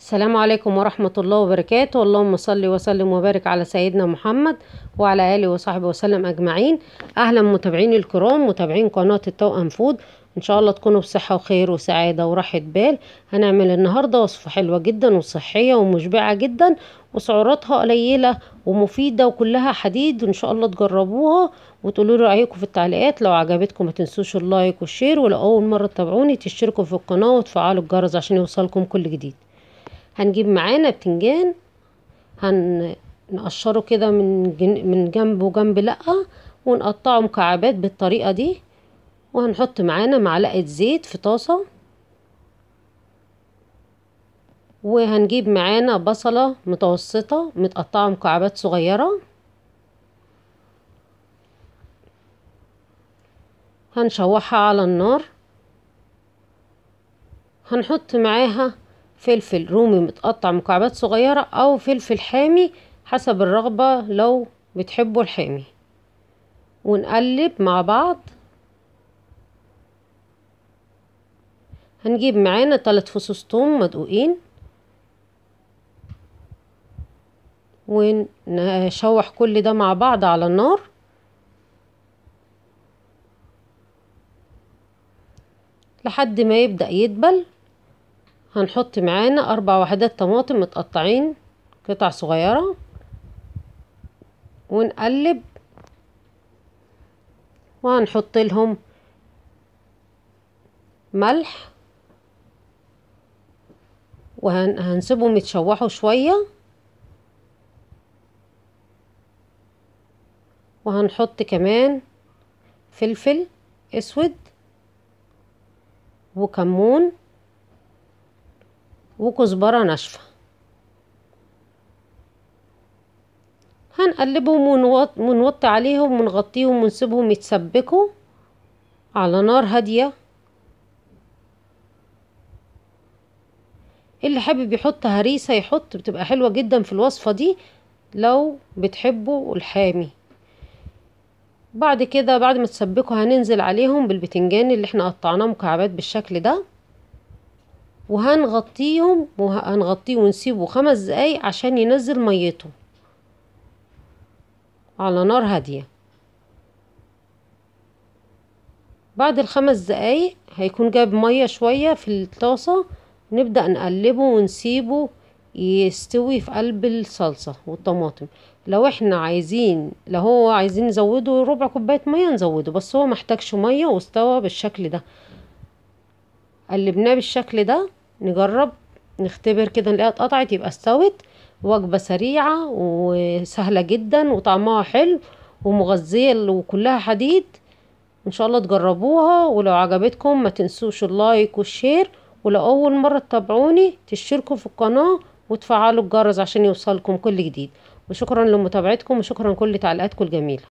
السلام عليكم ورحمة الله وبركاته اللهم صل وسلم وبارك على سيدنا محمد وعلى آله وصحبه وسلم أجمعين أهلا متابعين الكرام متابعين قناة التوأم فود إن شاء الله تكونوا بصحة وخير وسعادة وراحة بال هنعمل النهاردة وصفة حلوة جدا وصحية ومشبعة جدا وسعراتها قليلة ومفيدة وكلها حديد وإن شاء الله تجربوها وتقولوا رأيكم في التعليقات لو عجبتكم ما تنسوش اللايك والشير ولو أول مرة تتابعوني تشتركوا في القناة وتفعلوا الجرس عشان يوصلكم كل جديد هنجيب معانا بتنجان هنقشره كده من جن... من جنب وجنب لأ ونقطعه مكعبات بالطريقة دي وهنحط معانا معلقة زيت في طاسة وهنجيب معانا بصلة متوسطة متقطعة مكعبات صغيرة هنشوحها على النار هنحط معاها فلفل رومي متقطع مكعبات صغيرة أو فلفل حامي حسب الرغبة لو بتحبوا الحامي ونقلب مع بعض هنجيب معانا تلات فصوص توم مدقوقين ونشوح كل ده مع بعض على النار لحد ما يبدأ يدبل هنحط معانا أربع وحدات طماطم متقطعين قطع صغيرة ونقلب وهنحط لهم ملح وهنسيبهم يتشوحوا شوية وهنحط كمان فلفل اسود وكمون وكزبرة ناشفة هنقلبهم ونوطي عليهم ونغطيهم ونسيبهم يتسبكوا على نار هادية اللي حابب يحط هريسة يحط بتبقى حلوة جدا في الوصفة دي لو بتحبوا الحامي بعد كده بعد ما تسبكوا هننزل عليهم بالبتنجان اللي احنا قطعناه مكعبات بالشكل ده وهنغطيهم وهنغطيه ونسيبه خمس دقايق عشان ينزل ميته على نار هادية بعد الخمس دقايق هيكون جايب مية شوية في الطاسة نبدأ نقلبه ونسيبه يستوي في قلب الصلصة والطماطم لو احنا عايزين لو هو عايزين نزوده ربع كوباية مية نزوده بس هو محتاجش مية واستوى بالشكل ده قلبناه بالشكل ده نجرب نختبر كده نلاقيها اتقطعت يبقى استوت وجبة سريعة وسهلة جدا وطعمها حلو ومغذية وكلها حديد ان شاء الله تجربوها ولو عجبتكم ما تنسوش اللايك والشير ولو اول مرة تتابعوني تشتركوا في القناة وتفعلوا الجرس عشان يوصلكم كل جديد وشكرا لمتابعتكم وشكرا كل تعليقاتكم الجميلة